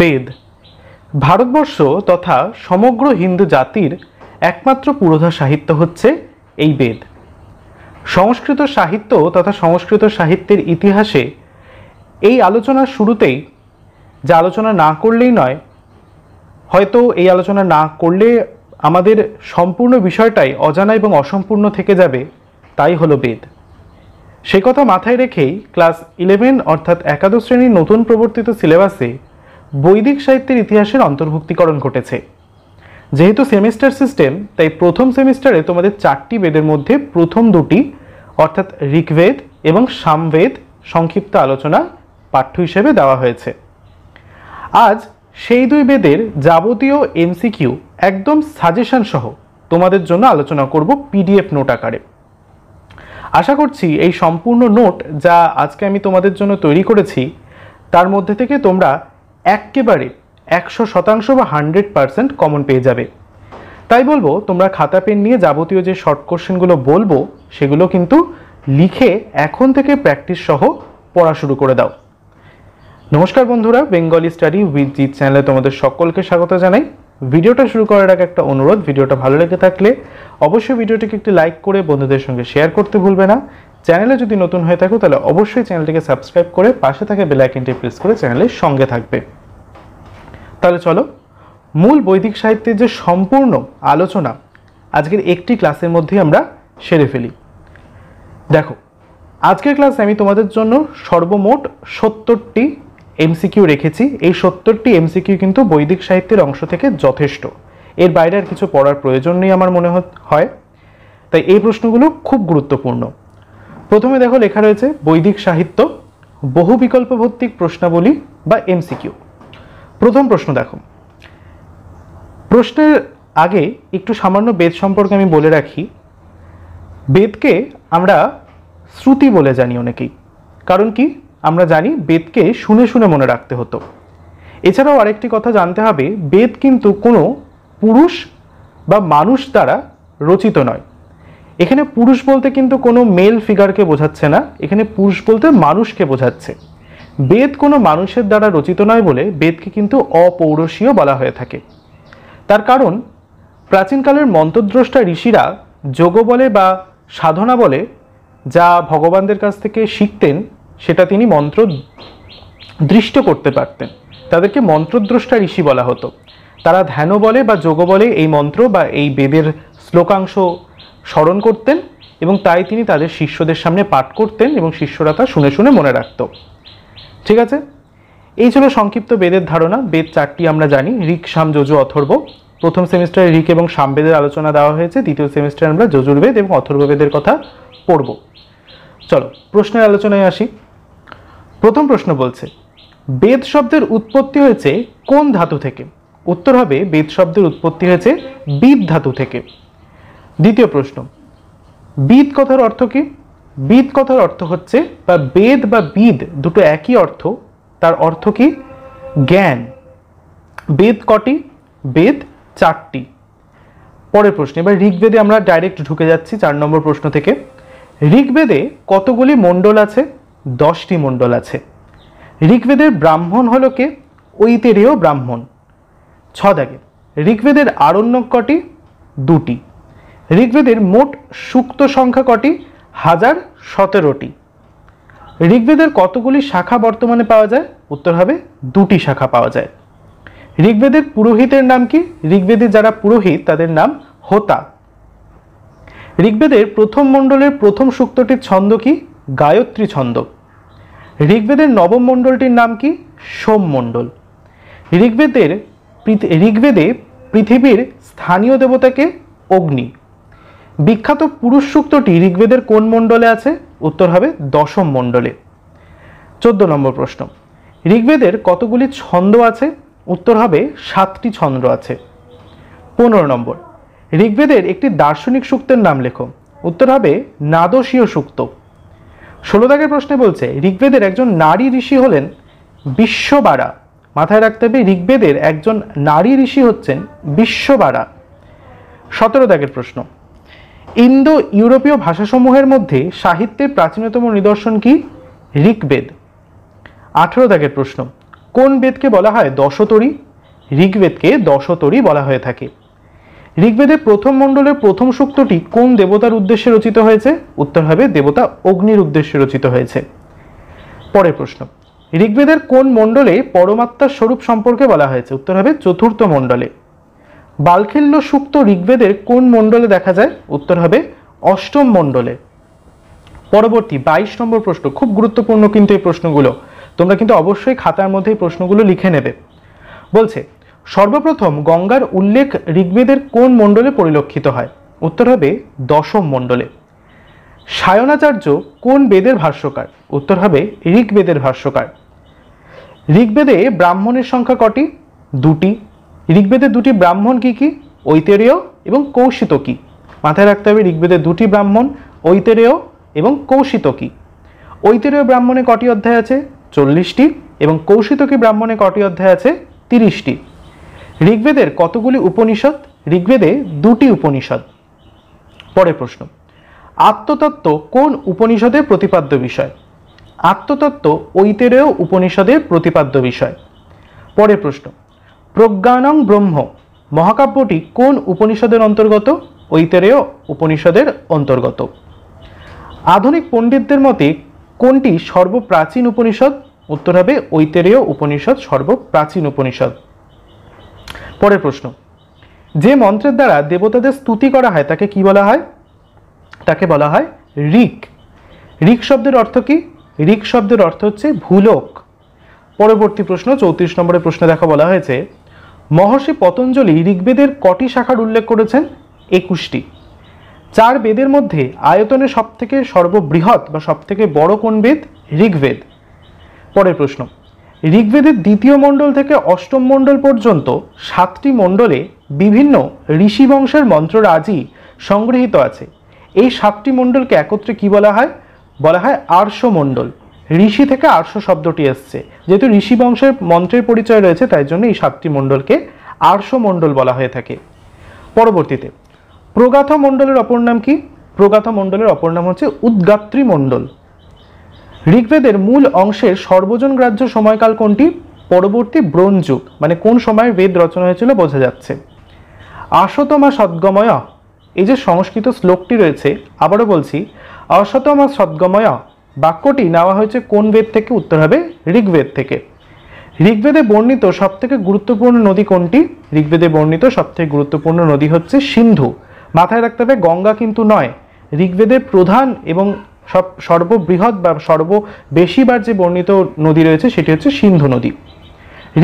বেদ ভারতবর্ষ তথা সমগ্র হিন্দু জাতির একমাত্র পুরোধা সাহিত্য হচ্ছে এই বেদ সংস্কৃত সাহিত্য তথা সংস্কৃত সাহিত্যের ইতিহাসে এই আলোচনার শুরুতেই যা আলোচনা না করলেই নয় হয়তো এই আলোচনা না করলে আমাদের সম্পূর্ণ বিষয়টাই অজানা এবং অসম্পূর্ণ থেকে যাবে তাই হলো বেদ সে কথা মাথায় রেখেই ক্লাস ইলেভেন অর্থাৎ একাদশ শ্রেণীর নতুন প্রবর্তিত সিলেবাসে বৈদিক সাহিত্যের ইতিহাসের অন্তর্ভুক্তিকরণ ঘটেছে যেহেতু সেমিস্টার সিস্টেম তাই প্রথম সেমিস্টারে তোমাদের চারটি বেদের মধ্যে প্রথম দুটি অর্থাৎ ঋগ্বেদ এবং সামবেদ সংক্ষিপ্ত আলোচনা পাঠ্য হিসেবে দেওয়া হয়েছে আজ সেই দুই বেদের যাবতীয় এমসিকিউ একদম সাজেশন সহ তোমাদের জন্য আলোচনা করব পিডিএফ নোট আকারে আশা করছি এই সম্পূর্ণ নোট যা আজকে আমি তোমাদের জন্য তৈরি করেছি তার মধ্যে থেকে তোমরা একেবারে একশো শতাংশ বা হান্ড্রেড পারসেন্ট কমন পেয়ে যাবে তাই বলবো তোমরা খাতা পেন নিয়ে যাবতীয় যে শর্ট কোশ্চেনগুলো বলবো সেগুলো কিন্তু লিখে এখন থেকে প্র্যাকটিস সহ পড়া শুরু করে দাও নমস্কার বন্ধুরা বেঙ্গলি স্টাডি উইথ জিৎ চ্যানেলে তোমাদের সকলকে স্বাগত জানাই ভিডিওটা শুরু করার আগে একটা অনুরোধ ভিডিওটা ভালো লেগে থাকলে অবশ্যই ভিডিওটিকে একটি লাইক করে বন্ধুদের সঙ্গে শেয়ার করতে ভুলবে না চ্যানেলে যদি নতুন হয়ে থাকো তাহলে অবশ্যই চ্যানেলটিকে সাবস্ক্রাইব করে পাশে থাকা বেলাইকনটি প্রেস করে চ্যানেলের সঙ্গে থাকবে তাহলে চলো মূল বৈদিক সাহিত্যের যে সম্পূর্ণ আলোচনা আজকের একটি ক্লাসের মধ্যে আমরা সেরে ফেলি দেখো আজকের ক্লাসে আমি তোমাদের জন্য সর্বমোট সত্তরটি এমসিকিউ রেখেছি এই সত্তরটি এমসিকিউ কিন্তু বৈদিক সাহিত্যের অংশ থেকে যথেষ্ট এর বাইরে আর কিছু পড়ার প্রয়োজন নেই আমার মনে হয় তাই এই প্রশ্নগুলো খুব গুরুত্বপূর্ণ প্রথমে দেখো লেখা রয়েছে বৈদিক সাহিত্য বহু বিকল্পভিত্তিক প্রশ্নাবলী বা এমসিকিউ প্রথম প্রশ্ন দেখো প্রশ্নের আগে একটু সামান্য বেদ সম্পর্কে আমি বলে রাখি বেদকে আমরা শ্রুতি বলে জানি অনেকেই কারণ কি আমরা জানি বেদকে শুনে শুনে মনে রাখতে হতো এছাড়াও আরেকটি কথা জানতে হবে বেদ কিন্তু কোনো পুরুষ বা মানুষ দ্বারা রচিত নয় এখানে পুরুষ বলতে কিন্তু কোনো মেল ফিগারকে বোঝাচ্ছে না এখানে পুরুষ বলতে মানুষকে বোঝাচ্ছে বেদ কোনো মানুষের দ্বারা রচিত নয় বলে বেদকে কিন্তু অপৌরসীয় বলা হয়ে থাকে তার কারণ প্রাচীনকালের মন্ত্রদ্রষ্টা ঋষিরা যোগ বলে বা সাধনা বলে যা ভগবানদের কাছ থেকে শিখতেন সেটা তিনি মন্ত্র দৃষ্ট করতে পারতেন তাদেরকে মন্ত্রদ্রষ্টা ঋষি বলা হতো তারা ধ্যান বলে বা যোগ বলে এই মন্ত্র বা এই বেদের শ্লোকাংশ স্মরণ করতেন এবং তাই তিনি তাদের শিষ্যদের সামনে পাঠ করতেন এবং শিষ্যরা তা শুনে শুনে মনে রাখত ঠিক আছে এই ছিল সংক্ষিপ্ত বেদের ধারণা বেদ চারটি আমরা জানি ঋক সাম যজু অথর্ব প্রথম সেমিস্টারে ঋক এবং সামবেদের আলোচনা দেওয়া হয়েছে দ্বিতীয় সেমিস্টারে আমরা যজুর্বেদ এবং অথর্ববেদের কথা পড়ব চলো প্রশ্নের আলোচনায় আসি প্রথম প্রশ্ন বলছে বেদ শব্দের উৎপত্তি হয়েছে কোন ধাতু থেকে উত্তর হবে বেদ শব্দের উৎপত্তি হয়েছে বিদ ধাতু থেকে দ্বিতীয় প্রশ্ন বিদ কথার অর্থ কি বিদ কথার অর্থ হচ্ছে বা বেদ বা বিদ দুটো একই অর্থ তার অর্থ কি জ্ঞান বেদ কটি বেদ চারটি পরের প্রশ্ন এবার ঋগ্বেদে আমরা ডাইরেক্ট ঢুকে যাচ্ছি চার নম্বর প্রশ্ন থেকে ঋগ্বেদে কতগুলি মণ্ডল আছে দশটি মণ্ডল আছে ঋগ্বেদের ব্রাহ্মণ হল কে ঐতেরেও ব্রাহ্মণ ছ দাগে ঋগ্বেদের আরণ্যক কটি দুটি ঋগ্বেদের মোট সুক্ত সংখ্যা কটি হাজার সতেরোটি ঋগ্বেদের কতগুলি শাখা বর্তমানে পাওয়া যায় উত্তর হবে দুটি শাখা পাওয়া যায় ঋগ্বেদের পুরোহিতের নাম কি ঋগ্বেদে যারা পুরোহিত তাদের নাম হোতা ঋগ্বেদের প্রথম মণ্ডলের প্রথম সূক্তটির ছন্দ কি গায়ত্রী ছন্দ ঋগ্বেদের নবম মণ্ডলটির নাম কি সোম মণ্ডল ঋগ্বেদের ঋগ্বেদে পৃথিবীর স্থানীয় দেবতাকে অগ্নি বিখ্যাত পুরুষ সূক্তটি ঋগ্বেদের কোন মণ্ডলে আছে উত্তর হবে দশম মণ্ডলে চোদ্দ নম্বর প্রশ্ন ঋগ্বেদের কতগুলি ছন্দ আছে উত্তর হবে সাতটি ছন্দ আছে পনেরো নম্বর ঋগ্বেদের একটি দার্শনিক সূক্তের নাম লেখো উত্তর হবে নাদশীয় সূক্ত ষোলো দাগের প্রশ্নে বলছে ঋগ্বেদের একজন নারী ঋষি হলেন বিশ্ববাড়া মাথায় রাখতে হবে ঋগ্বেদের একজন নারী ঋষি হচ্ছেন বিশ্ববাড়া সতেরো দাগের প্রশ্ন ইন্দো ইউরোপীয় ভাষাসমূহের মধ্যে সাহিত্যের প্রাচীনতম নিদর্শন কি ঋগ্বেদ আঠেরো দাগের প্রশ্ন কোন বেদকে বলা হয় দশতরী ঋগ্বেদকে দশতরী বলা হয়ে থাকে ঋগ্বেদের প্রথম মণ্ডলের প্রথম সূক্তটি কোন দেবতার উদ্দেশ্যে রচিত হয়েছে উত্তর হবে দেবতা অগ্নির উদ্দেশ্যে রচিত হয়েছে পরের প্রশ্ন ঋগ্বেদের কোন মণ্ডলে পরমাত্মার স্বরূপ সম্পর্কে বলা হয়েছে উত্তর হবে চতুর্থ মণ্ডলে বালখিল্য সুক্ত ঋগ্বেদের কোন মণ্ডলে দেখা যায় উত্তর হবে অষ্টম মণ্ডলে পরবর্তী বাইশ নম্বর প্রশ্ন খুব গুরুত্বপূর্ণ কিন্তু এই প্রশ্নগুলো তোমরা কিন্তু অবশ্যই খাতার মধ্যে এই প্রশ্নগুলো লিখে নেবে বলছে সর্বপ্রথম গঙ্গার উল্লেখ ঋগ্বেদের কোন মণ্ডলে পরিলক্ষিত হয় উত্তর হবে দশম মণ্ডলে সায়নাচার্য কোন বেদের ভাষ্যকার উত্তর হবে ঋগ্বেদের ভাষ্যকার ঋগ্বেদে ব্রাহ্মণের সংখ্যা কটি দুটি ঋগ্বেদের দুটি ব্রাহ্মণ কি কি ঐতেরেয় এবং কৌশিত কি মাথায় রাখতে হবে ঋগ্বেদের দুটি ব্রাহ্মণ ঐতেরেয় এবং কৌশিত কি ঐতেরীয় ব্রাহ্মণে কটি অধ্যায় আছে চল্লিশটি এবং কৌশিত কি ব্রাহ্মণে কটি অধ্যায় আছে তিরিশটি ঋগ্বেদের কতগুলি উপনিষদ ঋগ্বেদে দুটি উপনিষদ পরের প্রশ্ন আত্মতত্ত্ব কোন উপনিষদের প্রতিপাদ্য বিষয় আত্মতত্ত্ব ঐতেরেয় উপনিষদের প্রতিপাদ্য বিষয় পরের প্রশ্ন প্রজ্ঞানং ব্রহ্ম মহাকাব্যটি কোন উপনিষদের অন্তর্গত ঐতেরেয় উপনিষদের অন্তর্গত আধুনিক পণ্ডিতদের মতে কোনটি সর্বপ্রাচীন উপনিষদ উত্তর হবে ঐতেরেয় উপনিষদ সর্বপ্রাচীন উপনিষদ পরের প্রশ্ন যে মন্ত্রের দ্বারা দেবতাদের স্তুতি করা হয় তাকে কি বলা হয় তাকে বলা হয় ঋক ঋক শব্দের অর্থ কি ঋক শব্দের অর্থ হচ্ছে ভূলোক পরবর্তী প্রশ্ন চৌত্রিশ নম্বরের প্রশ্নে দেখা বলা হয়েছে মহর্ষি পতঞ্জলি ঋগ্বেদের কটি শাখার উল্লেখ করেছেন একুশটি চার বেদের মধ্যে আয়তনে সবথেকে সর্ববৃহৎ বা সবথেকে বড় কোন বেদ ঋগ্বেদ পরের প্রশ্ন ঋগ্বেদের দ্বিতীয় মণ্ডল থেকে অষ্টম মণ্ডল পর্যন্ত সাতটি মণ্ডলে বিভিন্ন ঋষি বংশের মন্ত্ররাজি সংগৃহীত আছে এই সাতটি মণ্ডলকে একত্রে কি বলা হয় বলা হয় আর্শ মণ্ডল ঋষি থেকে আর্ষ শব্দটি এসছে যেহেতু ঋষি বংশের মন্ত্রের পরিচয় রয়েছে তাই জন্য এই সাতটি মণ্ডলকে আর্শো মণ্ডল বলা হয়ে থাকে পরবর্তীতে প্রগাথ মণ্ডলের অপর নাম কি প্রগাথ মণ্ডলের অপর নাম হচ্ছে উদ্গাত্রী মণ্ডল ঋগ্বেদের মূল অংশের সর্বজন গ্রাহ্য সময়কাল কোনটি পরবর্তী ব্রোঞ্জ যুগ মানে কোন সময় বেদ রচনা হয়েছিল বোঝা যাচ্ছে আশতমা সদ্গময় এই যে সংস্কৃত শ্লোকটি রয়েছে আবারও বলছি অশতমা সদ্গময় বাক্যটি নেওয়া হয়েছে কোন বেদ থেকে উত্তর হবে ঋগ্বেদ থেকে ঋগ্বেদে বর্ণিত সবথেকে গুরুত্বপূর্ণ নদী কোনটি ঋগ্বেদে বর্ণিত সবথেকে গুরুত্বপূর্ণ নদী হচ্ছে সিন্ধু মাথায় রাখতে হবে গঙ্গা কিন্তু নয় ঋগ্বেদের প্রধান এবং সব সর্ববৃহৎ বা সর্ব বেশিবার যে বর্ণিত নদী রয়েছে সেটি হচ্ছে সিন্ধু নদী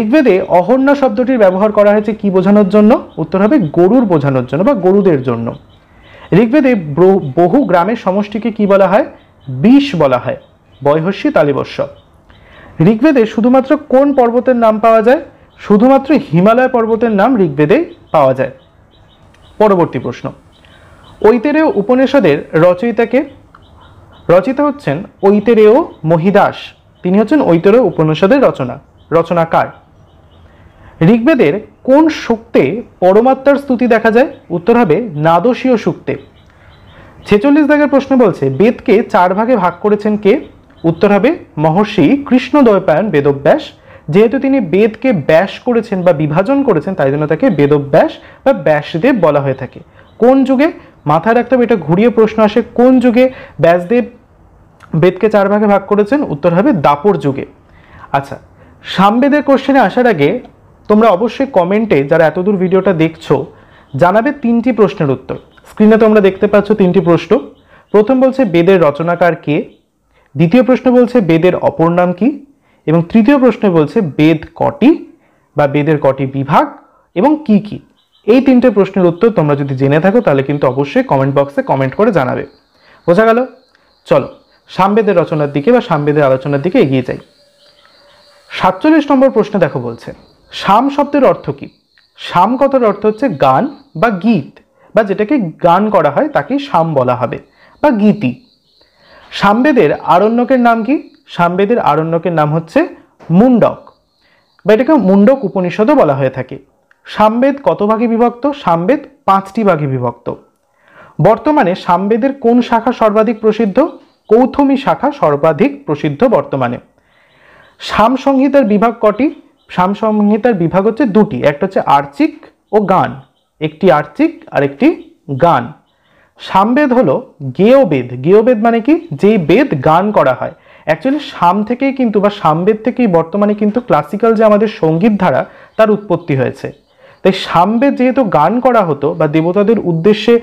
ঋগ্বেদে অহর্ণা শব্দটির ব্যবহার করা হয়েছে কি বোঝানোর জন্য উত্তর হবে গরুর বোঝানোর জন্য বা গরুদের জন্য ঋগ্বেদে বহু গ্রামের সমষ্টিকে কি বলা হয় বিষ বলা হয় বয়হর্ষি তালিবর্ষ ঋগ্বেদে শুধুমাত্র কোন পর্বতের নাম পাওয়া যায় শুধুমাত্র হিমালয় পর্বতের নাম ঋগ্বেদে পাওয়া যায় পরবর্তী প্রশ্ন ঐতেরেয় উপনিষদের রচয়িতাকে রচিতা হচ্ছেন ঐতেরেয় মহিদাস তিনি হচ্ছেন ঐতেরেয় উপনিষদের রচনা রচনাকার ঋগ্বেদের কোন সূক্তে পরমাত্মার স্তুতি দেখা যায় উত্তর হবে নাদশীয় সূক্তে ছেচল্লিশ দাগের প্রশ্ন বলছে বেদকে চার ভাগে ভাগ করেছেন কে উত্তর হবে মহর্ষি কৃষ্ণদ্বৈপায়ন বেদব্যাস যেহেতু তিনি বেদকে ব্যাস করেছেন বা বিভাজন করেছেন তাই জন্য তাকে বেদব্যাস বা ব্যাসদেব বলা হয়ে থাকে কোন যুগে মাথায় রাখতে হবে এটা ঘুরিয়ে প্রশ্ন আসে কোন যুগে ব্যাসদেব বেদকে চার ভাগে ভাগ করেছেন উত্তর হবে দাপর যুগে আচ্ছা সামবেদের কোশ্চেনে আসার আগে তোমরা অবশ্যই কমেন্টে যারা এতদূর ভিডিওটা দেখছো জানাবে তিনটি প্রশ্নের উত্তর স্ক্রিনে তোমরা দেখতে পাচ্ছ তিনটি প্রশ্ন প্রথম বলছে বেদের রচনাকার কে দ্বিতীয় প্রশ্ন বলছে বেদের অপর নাম কি এবং তৃতীয় প্রশ্ন বলছে বেদ কটি বা বেদের কটি বিভাগ এবং কি কি এই তিনটে প্রশ্নের উত্তর তোমরা যদি জেনে থাকো তাহলে কিন্তু অবশ্যই কমেন্ট বক্সে কমেন্ট করে জানাবে বোঝা গেল চলো সামবেদের রচনার দিকে বা সামবেদের আলোচনার দিকে এগিয়ে যাই সাতচল্লিশ নম্বর প্রশ্ন দেখো বলছে সাম শব্দের অর্থ কি সাম কথার অর্থ হচ্ছে গান বা গীত বা যেটাকে গান করা হয় তাকে সাম বলা হবে বা গীতি সামবেদের আরণ্যকের নাম কি সামবেদের আরণ্যকের নাম হচ্ছে মুন্ডক বা এটাকে মুন্ডক উপনিষদও বলা হয়ে থাকে সামবেদ কত ভাগে বিভক্ত সামবেদ পাঁচটি ভাগে বিভক্ত বর্তমানে সামবেদের কোন শাখা সর্বাধিক প্রসিদ্ধ কৌথমী শাখা সর্বাধিক প্রসিদ্ধ বর্তমানে সাম সংহিতার বিভাগ কটি সাম সংহিতার বিভাগ হচ্ছে দুটি একটা হচ্ছে আর্চিক ও গান একটি আর্থিক আর একটি গান সামবেদ হলো গেয়বেদ গেয়বেদ মানে কি যেই বেদ গান করা হয় অ্যাকচুয়ালি সাম থেকেই কিন্তু বা সামবেদ থেকেই বর্তমানে কিন্তু ক্লাসিক্যাল যে আমাদের সঙ্গীত ধারা তার উৎপত্তি হয়েছে তাই সামবেদ যেহেতু গান করা হতো বা দেবতাদের উদ্দেশ্যে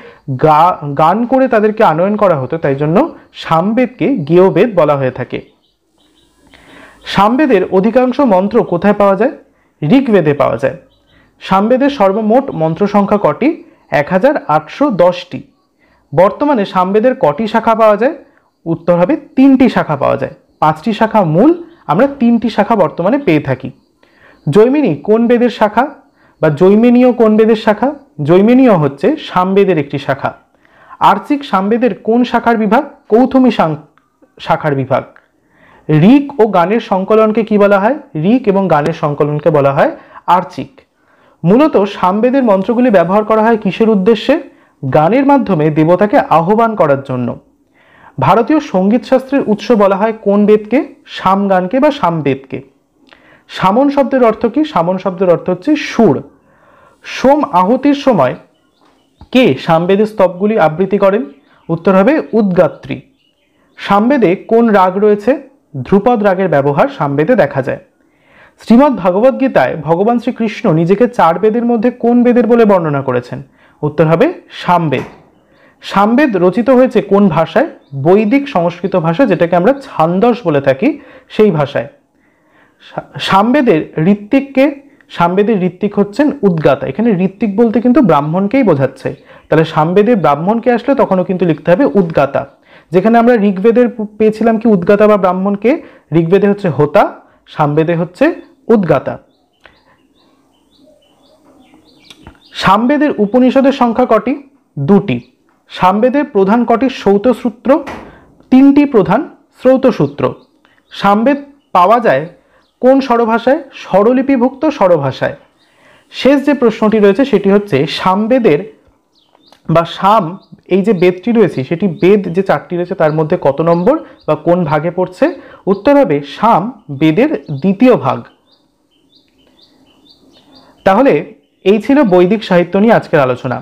গা গান করে তাদেরকে আনয়ন করা হতো তাই জন্য সামবেদকে গেয়বেদ বলা হয়ে থাকে সামবেদের অধিকাংশ মন্ত্র কোথায় পাওয়া যায় ঋগ্বেদে পাওয়া যায় সামবেদের সর্বমোট মন্ত্র সংখ্যা কটি এক হাজার আটশো দশটি বর্তমানে সামবেদের কটি শাখা পাওয়া যায় উত্তর হবে তিনটি শাখা পাওয়া যায় পাঁচটি শাখা মূল আমরা তিনটি শাখা বর্তমানে পেয়ে থাকি জৈমিনী কোন বেদের শাখা বা জৈমিনীয় কোন বেদের শাখা জৈমিনীয় হচ্ছে সামবেদের একটি শাখা আর্চিক সামবেদের কোন শাখার বিভাগ কৌথমী শাখার বিভাগ ঋক ও গানের সংকলনকে কি বলা হয় ঋক এবং গানের সংকলনকে বলা হয় আর্চিক মূলত সামবেদের মন্ত্রগুলি ব্যবহার করা হয় কিসের উদ্দেশ্যে গানের মাধ্যমে দেবতাকে আহ্বান করার জন্য ভারতীয় সঙ্গীত শাস্ত্রের উৎস বলা হয় কোন বেদকে সামগানকে বা সামবেদকে সামন শব্দের অর্থ কি সামন শব্দের অর্থ হচ্ছে সুর সোম আহুতির সময় কে সামবেদের স্তবগুলি আবৃত্তি করেন উত্তর হবে উদ্গাত্রী সামবেদে কোন রাগ রয়েছে ধ্রুপদ রাগের ব্যবহার সামবেদে দেখা যায় শ্রীমদ্ ভাগবত গীতায় ভগবান শ্রীকৃষ্ণ নিজেকে চার বেদের মধ্যে কোন বেদের বলে বর্ণনা করেছেন উত্তর হবে সামবেদ সামবেদ রচিত হয়েছে কোন ভাষায় বৈদিক সংস্কৃত ভাষা যেটাকে আমরা ছান্দস বলে থাকি সেই ভাষায় সামবেদের ঋত্বিককে সামবেদের ঋত্বিক হচ্ছেন উদ্গাতা এখানে ঋত্বিক বলতে কিন্তু ব্রাহ্মণকেই বোঝাচ্ছে তাহলে সামবেদে ব্রাহ্মণকে আসলে তখনও কিন্তু লিখতে হবে উদ্গাতা যেখানে আমরা ঋগ্বেদের পেয়েছিলাম কি উদ্গাতা বা ব্রাহ্মণকে ঋগ্বেদে হচ্ছে হোতা সামবেদে হচ্ছে উদ্গাতা সামবেদের উপনিষদের সংখ্যা কটি দুটি সামবেদের প্রধান কটি সূত্র তিনটি প্রধান সূত্র সামবেদ পাওয়া যায় কোন স্বরভাষায় স্বরলিপিভুক্ত স্বরভাষায় শেষ যে প্রশ্নটি রয়েছে সেটি হচ্ছে সামবেদের বা সাম এই যে বেদটি রয়েছে সেটি বেদ যে চারটি রয়েছে তার মধ্যে কত নম্বর বা কোন ভাগে পড়ছে উত্তর হবে সাম বেদের দ্বিতীয় ভাগ তাহলে এই ছিল বৈদিক সাহিত্য নিয়ে আজকের আলোচনা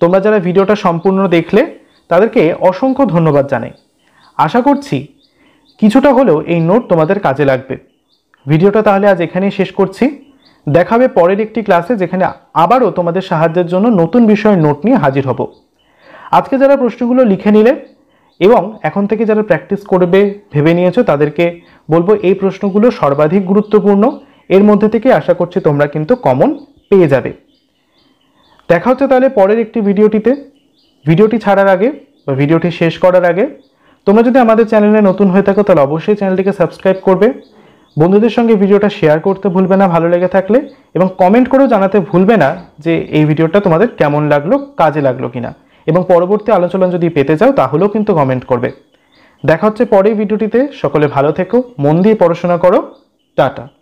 তোমরা যারা ভিডিওটা সম্পূর্ণ দেখলে তাদেরকে অসংখ্য ধন্যবাদ জানাই আশা করছি কিছুটা হলেও এই নোট তোমাদের কাজে লাগবে ভিডিওটা তাহলে আজ এখানেই শেষ করছি দেখাবে পরের একটি ক্লাসে যেখানে আবারও তোমাদের সাহায্যের জন্য নতুন বিষয়ের নোট নিয়ে হাজির হব আজকে যারা প্রশ্নগুলো লিখে নিলে এবং এখন থেকে যারা প্র্যাকটিস করবে ভেবে নিয়েছো তাদেরকে বলবো এই প্রশ্নগুলো সর্বাধিক গুরুত্বপূর্ণ এর মধ্যে থেকে আশা করছি তোমরা কিন্তু কমন পেয়ে যাবে দেখা হচ্ছে তাহলে পরের একটি ভিডিওটিতে ভিডিওটি ছাড়ার আগে বা ভিডিওটি শেষ করার আগে তোমরা যদি আমাদের চ্যানেলে নতুন হয়ে থাকো তাহলে অবশ্যই চ্যানেলটিকে সাবস্ক্রাইব করবে বন্ধুদের সঙ্গে ভিডিওটা শেয়ার করতে ভুলবে না ভালো লেগে থাকলে এবং কমেন্ট করেও জানাতে ভুলবে না যে এই ভিডিওটা তোমাদের কেমন লাগলো কাজে লাগলো কিনা এবং পরবর্তী আলোচনা যদি পেতে চাও তাহলেও কিন্তু কমেন্ট করবে দেখা হচ্ছে পরে ভিডিওটিতে সকলে ভালো থেকো মন দিয়ে পড়াশোনা করো টাটা